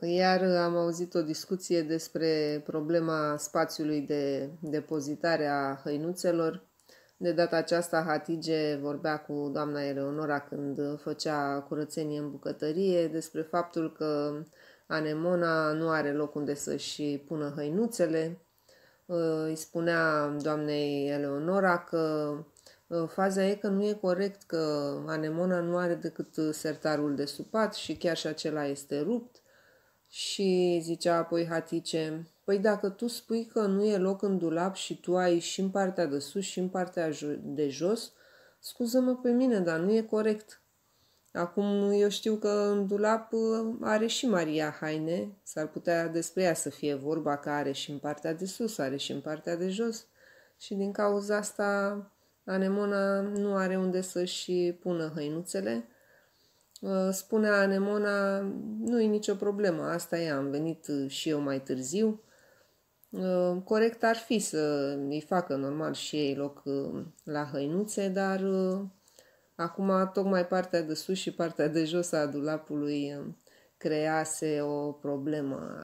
Iar am auzit o discuție despre problema spațiului de depozitare a hăinuțelor. De data aceasta, Hatige vorbea cu doamna Eleonora când făcea curățenie în bucătărie despre faptul că anemona nu are loc unde să-și pună hăinuțele. Îi spunea doamnei Eleonora că ă, faza e că nu e corect că anemona nu are decât sertarul de supat și chiar și acela este rupt – și zicea apoi Hatice, păi dacă tu spui că nu e loc în dulap și tu ai și în partea de sus și în partea de jos, scuză-mă pe mine, dar nu e corect. Acum eu știu că în dulap ă, are și Maria haine, s-ar putea despre ea să fie vorba că are și în partea de sus, are și în partea de jos. Și din cauza asta Anemona nu are unde să-și pună hăinuțele, Uh, spune Anemona, nu e nicio problemă, asta e, am venit uh, și eu mai târziu. Uh, corect ar fi să îi facă normal și ei loc la hăinuțe, dar acum tocmai partea de sus și partea de jos a dulapului crease o problemă.